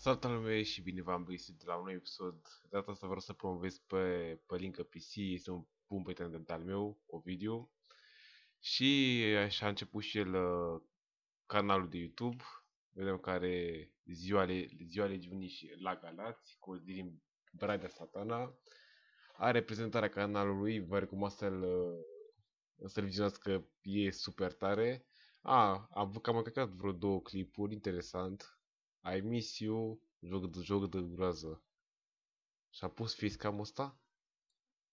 Salutare lume și bine v-am găsit la un nou episod. Data asta vreau să promovez pe pe Pălincă PC, este un bun prieten de al meu, video. Și așa a început și el uh, canalul de YouTube, vedem care ziua, ziua legiunii și la Galați, cu din Bradea Satana. Are prezentarea canalului, vă recomand să-l uh, să vizionați că e super tare. A, am, cam am vreo două clipuri, interesant, I miss you, joc de joc de groază. Și-a pus fiscamul ăsta?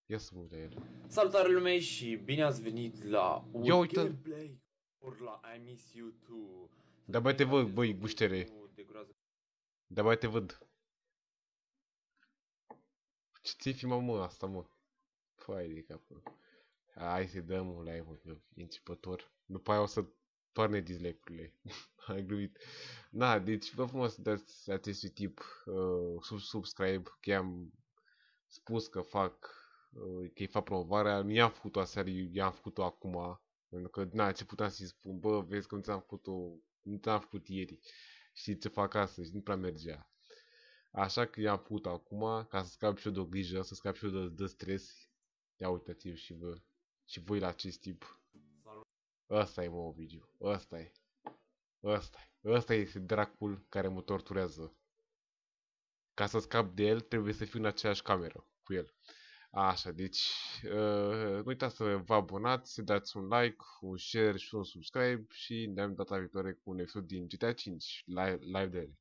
Ia să mă uit la el. Salutare lume și bine ați venit la un Ia uite. gameplay or la I miss you too. Da mai te văd, băi, guștere. Da mai te văd. Ce ți-ai filmat, mă, asta, mă? Păi de capul. Hai să-i dăm un like, mă, începător. După aia o să toarne dislike-urile. Ai glumit. Na, deci vă frumos să dați acestui tip uh, sub subscribe, că am spus că fac uh, că îi fac promovarea, nu i-am făcut-o aseară, i-am făcut-o acum, pentru că, na, ce puteam să-i spun, bă, vezi că nu ți-am făcut-o, nu ți-am făcut ieri, știi ce fac și nu prea mergea. Așa că i-am făcut acum, ca să scap și eu de o grijă, să scap și eu de, de stres, ia uitați-vă și vă, și voi la acest tip. Asta e, mă, Ovidiu. Asta e. Asta e. Asta este dracul care mă torturează. Ca să scap de el, trebuie să fiu în aceeași cameră cu el. Așa, deci uh, nu uitați să vă abonați, să dați un like, un share și un subscribe și ne-am data viitoare cu un episod din GTA 5 live, live de ele.